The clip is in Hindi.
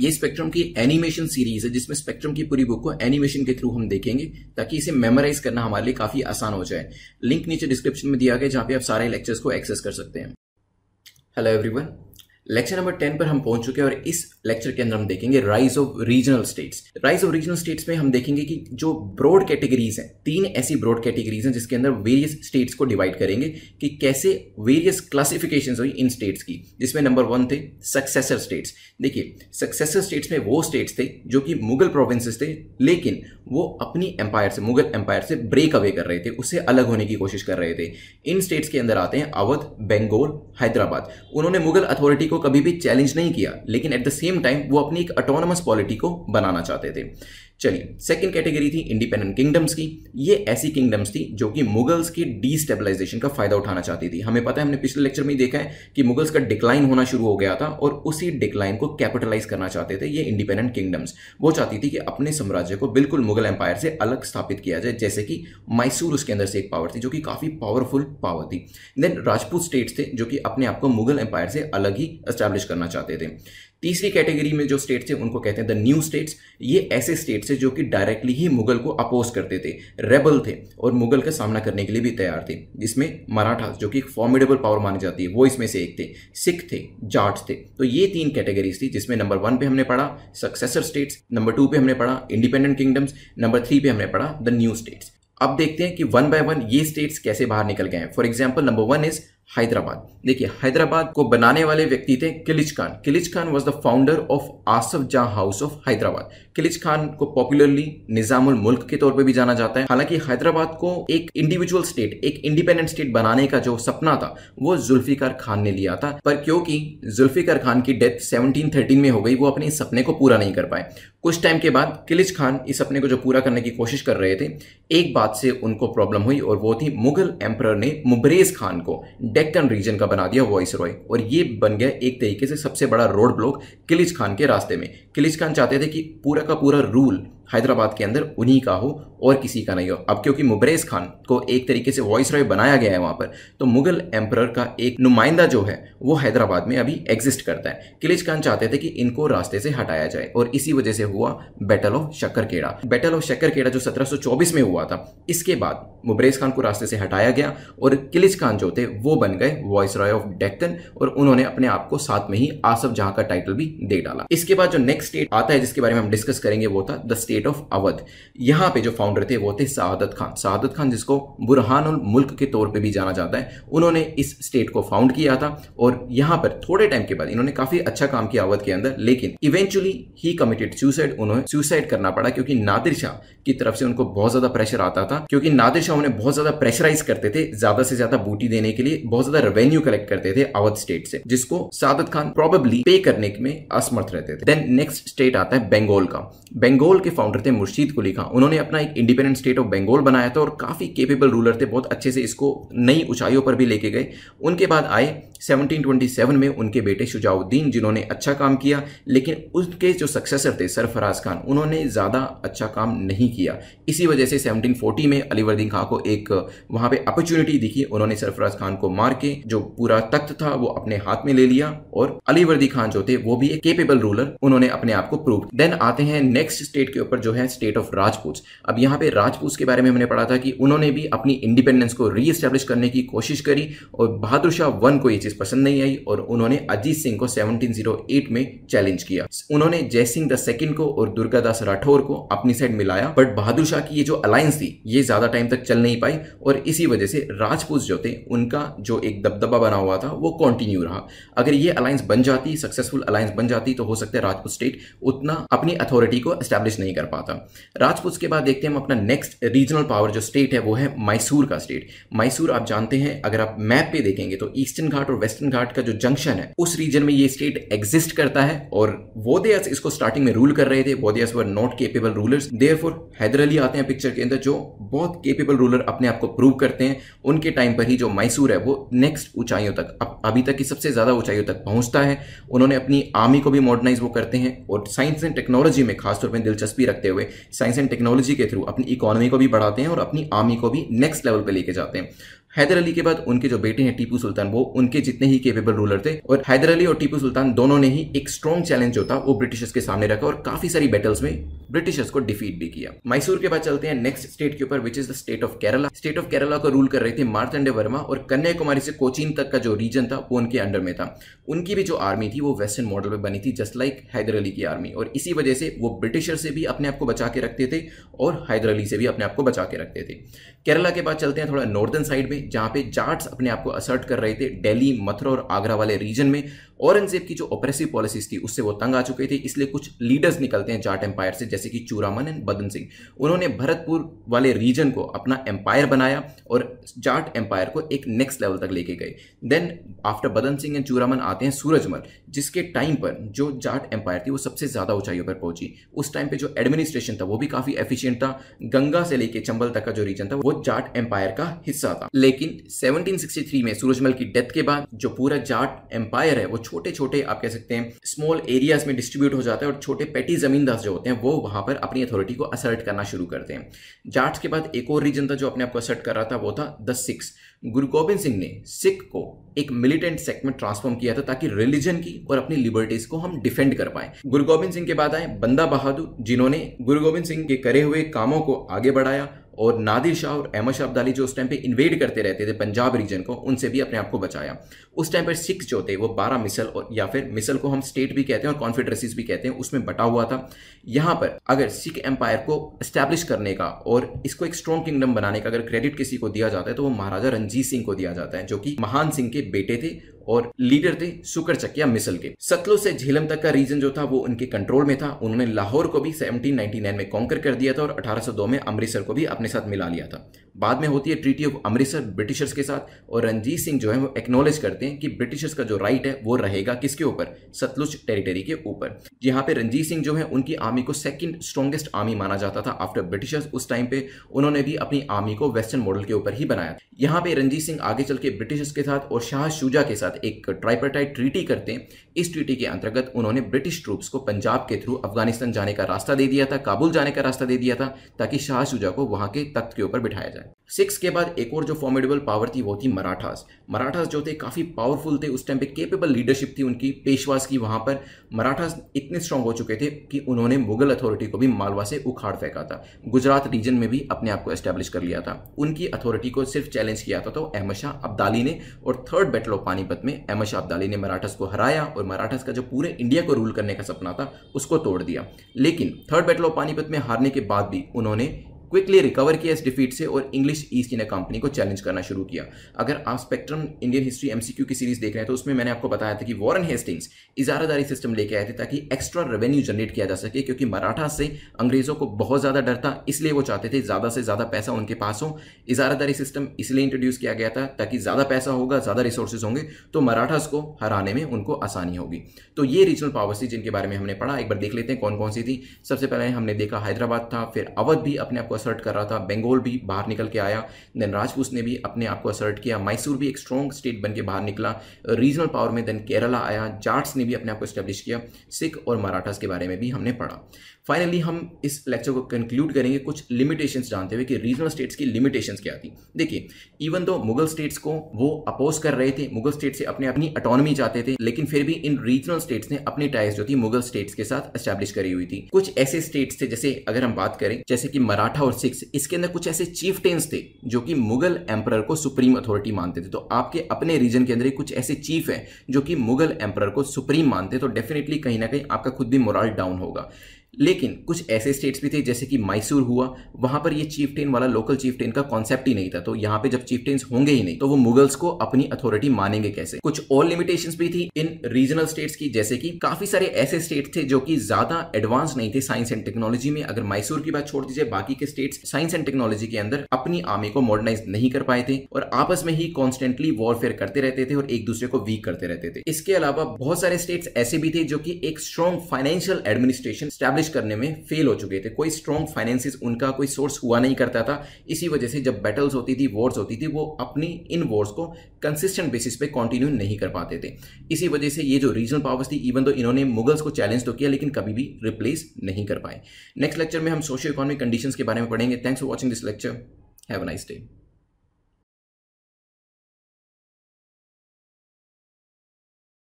ये स्पेक्ट्रम की एनिमेशन सीरीज है जिसमें स्पेक्ट्रम की पूरी बुक को एनिमेशन के थ्रू हम देखेंगे ताकि इसे मेमोराइज करना हमारे लिए काफी आसान हो जाए लिंक नीचे डिस्क्रिप्शन में दिया गया जहां पे आप सारे लेक्चर्स को एक्सेस कर सकते हैं hello everyone lecture number ten पर हम पहुंच चुके हैं और इस लेक्चर के अंदर हम देखेंगे rise of regional states rise of regional states में हम देखेंगे कि जो ब्रॉड कैटेगरीज हैं तीन ऐसी ब्रॉड कैटेगरीज हैं जिसके अंदर वेरियस स्टेट्स को डिवाइड करेंगे कि कैसे वेरियस क्लासिफिकेशन हुई इन स्टेट्स की जिसमें नंबर वन थे सक्सेसर स्टेट्स देखिए सक्सेसर स्टेट्स में वो स्टेट्स थे जो कि मुगल प्रोविंसेस थे लेकिन वो अपनी एम्पायर से मुगल एम्पायर से ब्रेक अवे कर रहे थे उससे अलग होने की कोशिश कर रहे थे इन स्टेट्स के अंदर आते हैं अवध बेंगोल हैदराबाद उन्होंने मुगल अथॉरिटी को कभी भी चैलेंज नहीं किया लेकिन एट द सेम टाइम वो अपनी एक ऑटोनमस पॉलिटी को बनाना चाहते थे चलिए सेकेंड कैटेगरी थी इंडिपेंडेंट किंगडम्स की ये ऐसी किंगडम्स थी जो कि मुगल्स के डिस्टेबलाइजेशन का फायदा उठाना चाहती थी हमें पता है हमने पिछले लेक्चर में ही देखा है कि मुगल्स का डिक्लाइन होना शुरू हो गया था और उसी डिक्लाइन को कैपिटलाइज करना चाहते थे ये इंडिपेंडेंट किंगडम्स वो चाहती थी कि अपने साम्राज्य को बिल्कुल मुगल एम्पायर से अलग स्थापित किया जाए जैसे कि मैसूर उसके अंदर से एक पावर थी जो कि काफ़ी पावरफुल पावर थी देन राजपूत स्टेट्स थे जो कि अपने आप को मुगल एम्पायर से अलग ही एस्टैब्लिश करना चाहते थे तीसरी कैटेगरी में जो स्टेट्स हैं उनको कहते हैं द न्यू स्टेट्स ये ऐसे स्टेट्स हैं जो कि डायरेक्टली ही मुगल को अपोज करते थे रेबल थे और मुगल का सामना करने के लिए भी तैयार थे जिसमें मराठा जो कि एक फॉर्मिडेबल पावर मानी जाती है वो इसमें से एक थे सिख थे जाट थे तो ये तीन कैटेगरीज थी जिसमें नंबर वन पे हमने पढ़ा सक्सेसर स्टेट्स नंबर टू पे हमने पढ़ा इंडिपेंडेंट किंगडम्स नंबर थ्री पे हमने पढ़ा द न्यू स्टेट्स अब देखते हैं कि वन बाय वन ये स्टेट्स कैसे बाहर निकल गए हैं for example number one is Hyderabad देखिए हैदराबाद को बनाने वाले व्यक्ति थे Kilich Khan Kilich Khan was the founder of Asaf Jah house of Hyderabad Kilich Khan को पॉपुलरली निजामुल मुल्क के तौर पे भी जाना जाता है हालांकि हैदराबाद को एक इंडिविजुअल स्टेट एक इंडिपेंडेंट स्टेट बनाने का जो सपना था वो जुल्फिकार खान ने लिया था पर क्योंकि जुल्फिकार खान की डेथ सेवनटीन थर्टीन में हो गई वो अपने इस सपने को पूरा नहीं कर पाए कुछ टाइम के बाद किलिच खान इस सपने को जो पूरा करने की कोशिश कर रहे थे एक बात से उनको प्रॉब्लम हुई और वो थी मुगल एम्पर ने मुबरेज खान को डेक्कन रीजन का बना दिया वॉइस रॉय और ये बन गया एक तरीके से सबसे बड़ा रोड ब्लॉक किलिज खान के रास्ते में किलिज खान चाहते थे कि पूरा का पूरा रूल हैदराबाद के अंदर उन्हीं का हो और किसी का नहीं हो अब क्योंकि मुबरेज खान को एक तरीके से वॉइस रॉय बनाया गया है वहाँ पर तो मुगल एम्पर का एक नुमाइंदा जो है वो हैदराबाद में अभी एग्जिस्ट करता है किलिज खान चाहते थे कि इनको रास्ते से हटाया जाए और इसी वजह से हुआ battle of Shakarkheda battle of Shakarkheda जो 1724 में हुआ था इसके बाद मुबरेज खान को रास्ते से हटाया गया और किलिज खान जो थे वो बन गए वॉइस रॉय ऑफ डेक्कन और उन्होंने अपने आप को साथ में ही आसफ जहाँ का टाइटल भी दे डाला इसके बाद जो नेक्स्ट स्टेट आता है जिसके बारे में हम डिस्कस करेंगे वो था the state state of Awadh यहाँ पे जो फाउंडर थे वो थे सादत खान सादत खान जिसको बुरहान उल मुल्क के तौर पे भी जाना जाता है उन्होंने इस स्टेट को फाउंड किया था और यहाँ पर थोड़े टाइम के बाद इन्होंने काफी अच्छा काम किया अवध के अंदर लेकिन इवेंचुअली ही कमिटेड सुसाइड उन्होंने सुसाइड करना पड़ा क्योंकि नादिर शाह की तरफ से उनको बहुत ज्यादा प्रेशर आता था क्योंकि नादिर शाह उन्हें बहुत ज्यादा प्रेशराइज करते थे ज्यादा से ज्यादा बूटी देने के लिए बहुत ज्यादा रेवेन्यू कलेक्ट करते थे अवध स्टेट से जिसको सादत खान प्रॉबेबली पे करने में असमर्थ रहते थे देन नेक्स्ट स्टेट आता है बंगाल का बंगाल के फाउंड फाउंडर थे मुर्शीद कुली खां उन्होंने अपना एक इंडिपेंडेंट स्टेट ऑफ बंगाल बनाया था और काफ़ी केपेबल रूलर थे बहुत अच्छे से इसको नई ऊंचाइयों पर भी लेके गए उनके बाद आए 1727 में उनके बेटे शुजाउद्दीन जिन्होंने अच्छा काम किया लेकिन उसके जो सक्सेसर थे सरफराज खान उन्होंने ज़्यादा अच्छा काम नहीं किया इसी वजह से 1740 में अलीवर्दीन खां को एक वहाँ पे अपॉर्चुनिटी दिखी उन्होंने सरफराज खान को मार के जो पूरा तख्त था वो अपने हाथ में ले लिया और अलीवर्दी खान जो थे वो भी एक केपेबल रूलर उन्होंने अपने आप को प्रूव देन आते हैं नेक्स्ट स्टेट के ऊपर जो है स्टेट ऑफ राजपूत अब यहाँ पे राजपूत के बारे में हमने पढ़ा था कि उन्होंने भी अपनी इंडिपेंडेंस को री करने की कोशिश करी और बहादुर शाह वन को ये चीज पसंद नहीं आई और उन्होंने अजीत सिंह को 1708 में चैलेंज किया उन्होंने जय सिंह द सेकंड को और दुर्गादास राठौर को अपनी साइड मिलाया बट बहादुर शाह की ये जो अलायंस थी ये ज्यादा टाइम तक चल नहीं पाई और इसी वजह से राजपूत जो थे उनका जो एक दबदबा बना हुआ था वो कॉन्टिन्यू रहा अगर ये अलायंस बन जाती सक्सेसफुल अलायंस बन जाती तो हो सकता है राजपूत स्टेट उतना अपनी अथॉरिटी को स्टैब्लिश नहीं कर पाता राजपूत के बाद देखते हैं हम अपना नेक्स्ट रीजनल पावर जो स्टेट है वो है मैसूर का स्टेट मैसूर आप जानते हैं अगर आप मैप पे देखेंगे तो ईस्टर्न घाट और वेस्टर्न घाट का जो जंक्शन है उस रीजन में ये स्टेट एग्जिस्ट करता है और वोदेयस इसको स्टार्टिंग में रूल कर रहे थे Wodeyars were not capable rulers for Hyder Ali आते हैं पिक्चर के अंदर जो बहुत केपेबल रूलर अपने आप को प्रूव करते हैं उनके टाइम पर ही जो मैसूर है वो नेक्स्ट ऊंचाइयों तक अभी तक की सबसे ज्यादा ऊंचाइयों तक पहुंचता है उन्होंने अपनी आर्मी को भी मॉडर्नाइज वो करते हैं और साइंस एंड टेक्नोलॉजी में खासतौर पर दिलचस्पी रखते हुए साइंस एंड टेक्नोलॉजी के थ्रू अपनी इकोनॉमी को भी बढ़ाते हैं और अपनी आर्मी को भी नेक्स्ट लेवल पर लेके जाते हैं हैदर अली के बाद उनके जो बेटे हैं टीपू सुल्तान वो उनके जितने ही केपेबल रूलर थे और हैदर अली और टीपू सुल्तान दोनों ने ही एक स्ट्रॉन्ग चैलेंज जो था वो ब्रिटिशर्स के सामने रखा और काफी सारी बैटल्स में ब्रिटिशर्स को डिफीट भी किया मैसूर के बाद चलते हैं नेक्स्ट स्टेट के ऊपर which is the state of Kerala state of Kerala को रूल कर रहे थे मार्तंडे वर्मा और कन्याकुमारी से कोचीन तक का जो रीजन था वो उनके अंडर में था उनकी भी जो आर्मी थी वो वेस्टर्न मॉडल में बनी थी जस्ट लाइक हैदर अली की आर्मी और इसी वजह से वो ब्रिटिशर से भी अपने आप को बचा के रखते थे और हैदर अली से भी अपने आप को बचा के रखते थे केरला के बाद चलते हैं थोड़ा नॉर्दर्न साइड में जहाँ पे जाट्स अपने आप को असर्ट कर रहे थे दिल्ली मथुरा और आगरा वाले रीजन में औरंगजेब की जो ऑपरेसिव पॉलिसीज थी उससे वो तंग आ चुके थे इसलिए कुछ लीडर्स निकलते हैं जाट एम्पायर से जैसे कि चूरामन एंड बदन सिंह उन्होंने भरतपुर वाले रीजन को अपना एम्पायर बनाया और जाट एम्पायर को एक नेक्स्ट लेवल तक लेके गए देन आफ्टर बदन सिंह एंड चूरामन आते हैं सूरजमल जिसके टाइम पर जो जाट एम्पायर थी वो सबसे ज़्यादा ऊंचाइयों पर पहुंची उस टाइम पर जो एडमिनिस्ट्रेशन था वो भी काफ़ी एफिशियंट था गंगा से लेके चंबल तक का जो रीजन था वो जाट एम्पायर का हिस्सा था लेकिन 1763 में सूरजमल की डेथ के बाद जो पूरा जाट एम्पायर है वो छोटे छोटे आप कह सकते हैं स्मॉल एरियाज में डिस्ट्रीब्यूट हो जाता है और छोटे पेटी जमींदार जो होते हैं वो वहां पर अपनी अथॉरिटी को असर्ट करना शुरू करते हैं जाट के बाद एक और रीजन था जो अपने आपको असर्ट कर रहा था वो था द सिक्स गुरु गोबिंद सिंह ने सिख को एक मिलिटेंट सेक्ट में ट्रांसफॉर्म किया था ताकि रिलीजन की और अपनी लिबर्टीज को हम डिफेंड कर पाए गुरु गोबिंद सिंह के बाद आए बंदा बहादुर जिन्होंने गुरु गोबिंद सिंह के करे हुए कामों को आगे बढ़ाया और नादिर शाह और अहमद शाह अब्दाली जो उस टाइम पे इन्वेड करते रहते थे पंजाब रीजन को उनसे भी अपने आप को बचाया उस टाइम पर सिख जो थे वो बारह मिसल और या फिर मिसल को हम स्टेट भी कहते हैं और कॉन्फेडरेसीज भी कहते हैं उसमें बटा हुआ था यहाँ पर अगर सिख एम्पायर को इस्टेब्लिश करने का और इसको एक स्ट्रॉन्ग किंगडम बनाने का अगर क्रेडिट किसी को दिया जाता है तो वो महाराजा रंजीत सिंह को दिया जाता है जो कि महान सिंह के बेटे थे और लीडर थे सुकर या मिसल के सतलो से झेलम तक का रीजन जो था वो उनके कंट्रोल में था उन्होंने लाहौर को भी 1799 में कॉन्कर कर दिया था और 1802 में अमृतसर को भी अपने साथ मिला लिया था बाद में होती है ट्रीटी ऑफ अमृतसर ब्रिटिशर्स के साथ और रंजीत सिंह जो है वो एक्नोलेज करते हैं कि ब्रिटिशर्स का जो राइट है वो रहेगा किसके ऊपर सतलुज टेरिटरी के ऊपर यहाँ पे रंजीत सिंह जो है उनकी आर्मी को सेकंड स्ट्रॉन्गेस्ट आर्मी माना जाता था आफ्टर ब्रिटिशर्स उस टाइम पे उन्होंने भी अपनी आर्मी को वेस्टर्न मॉडल के ऊपर ही बनाया यहाँ पे रंजीत सिंह आगे चल के ब्रिटिशर्स के साथ और शाह शुजा के साथ एक ट्राइपरटाइट ट्रीटी करते हैं इस ट्रीटी के अंतर्गत उन्होंने ब्रिटिश ट्रूप्स को पंजाब के थ्रू अफगानिस्तान जाने का रास्ता दे दिया था काबुल जाने का रास्ता दे दिया था ताकि शाह शुजा को वहाँ के तख्त के ऊपर बिठाया जाए सिक्स के बाद एक और जो फॉर्मेडेबल पावर थी वो थी मराठास मराठास जो थे काफ़ी पावरफुल थे उस टाइम पे केपेबल लीडरशिप थी उनकी पेशवास की वहाँ पर मराठास इतने स्ट्रांग हो चुके थे कि उन्होंने मुगल अथॉरिटी को भी मालवा से उखाड़ फेंका था गुजरात रीजन में भी अपने आप को एस्टेब्लिश कर लिया था उनकी अथॉरिटी को सिर्फ चैलेंज किया था तो अहमद शाह अब्दाली ने और थर्ड बैटल ऑफ पानीपत में अहमद शाह अब्दाली ने मराठास को हराया और मराठास का जो पूरे इंडिया को रूल करने का सपना था उसको तोड़ दिया लेकिन थर्ड बैटल ऑफ पानीपत में हारने के बाद भी उन्होंने क्विकली रिकवर किया इस डिफीट से और इंग्लिश ईस्ट इंडिया कंपनी को चैलेंज करना शुरू किया अगर आप स्पेक्ट्रम इंडियन हिस्ट्री एमसीक्यू की सीरीज देख रहे हैं तो उसमें मैंने आपको बताया था कि वॉरन हेस्टिंग्स इजारादारी सिस्टम लेके आए थे ताकि एक्स्ट्रा रेवेन्यू जनरेट किया जा सके क्योंकि मराठा से अंग्रेजों को बहुत ज़्यादा डर था इसलिए वो चाहते थे ज़्यादा से ज़्यादा पैसा उनके पास हो इजारादारी सिस्टम इसलिए इंट्रोड्यूस किया गया था ताकि ज़्यादा पैसा होगा ज़्यादा रिसोर्सेज होंगे तो मराठास को हराने में उनको आसानी होगी तो ये रीजनल पावर्स थी जिनके बारे में हमने पढ़ा एक बार देख लेते हैं कौन कौन सी थी सबसे पहले हमने देखा हैदराबाद था फिर अवध भी अपने आपको असर्ट कर रहा था बंगाल भी बाहर निकल के आया देन राजपूत ने भी अपने आप को असर्ट किया मैसूर भी एक स्ट्रॉन्ग स्टेट बन के बाहर निकला रीजनल पावर में देन केरला आया जाट्स ने भी अपने आप को स्टैब्लिश किया सिख और मराठास के बारे में भी हमने पढ़ा फाइनली हम इस लेक्चर को कंक्लूड करेंगे कुछ लिमिटेशंस जानते हुए कि रीजनल स्टेट्स की लिमिटेशंस क्या थी देखिए इवन दो मुगल स्टेट्स को वो अपोज कर रहे थे मुगल स्टेट से अपने अपनी अटोनमी चाहते थे लेकिन फिर भी इन रीजनल स्टेट्स ने अपनी टाइज जो थी मुगल स्टेट्स के साथ स्टैब्लिश करी हुई थी कुछ ऐसे स्टेट्स थे जैसे अगर हम बात करें जैसे कि मराठा और सिक्स इसके अंदर कुछ ऐसे चीफ टेंस थे जो कि मुगल एम्पर को सुप्रीम अथॉरिटी मानते थे तो आपके अपने रीजन के अंदर ही कुछ ऐसे चीफ हैं जो कि मुगल एम्पर को सुप्रीम मानते तो डेफिनेटली कहीं ना कहीं आपका खुद भी मोरल डाउन होगा लेकिन कुछ ऐसे स्टेट्स भी थे जैसे कि मैसूर हुआ वहां पर ये चीफ टेन वाला लोकल चीफ टेन का कॉन्सेप्ट ही नहीं था तो यहाँ पे जब चीफ टेन्स होंगे ही नहीं तो वो मुगल्स को अपनी अथॉरिटी मानेंगे कैसे कुछ और लिमिटेशंस भी थी इन रीजनल स्टेट्स की जैसे कि काफी सारे ऐसे स्टेट थे जो कि ज्यादा एडवांस नहीं थे साइंस एंड टेक्नोलॉजी में अगर मैसूर की बात छोड़ दीजिए बाकी के स्टेट्स साइंस एंड टेक्नोलॉजी के अंदर अपनी आर्मी को मॉडर्नाइज नहीं कर पाए थे और आपस में ही कॉन्स्टेंटली वॉरफेयर करते रहते थे और एक दूसरे को वीक करते रहते थे इसके अलावा बहुत सारे स्टेट्स ऐसे भी थे जो कि एक strong financial administration establish establish करने में फेल हो चुके थे कोई स्ट्रॉन्ग फाइनेंसिस उनका कोई सोर्स हुआ नहीं करता था इसी वजह से जब बैटल्स होती थी वॉर्स होती थी वो अपनी इन वॉर्स को कंसिस्टेंट बेसिस पे कंटिन्यू नहीं कर पाते थे इसी वजह से ये जो रीजनल पावर्स थी इवन तो इन्होंने मुगल्स को चैलेंज तो किया लेकिन कभी भी रिप्लेस नहीं कर पाए नेक्स्ट लेक्चर में हम सोशो इकोनॉमिक कंडीशन के बारे में पढ़ेंगे thanks for watching this lecture have a nice day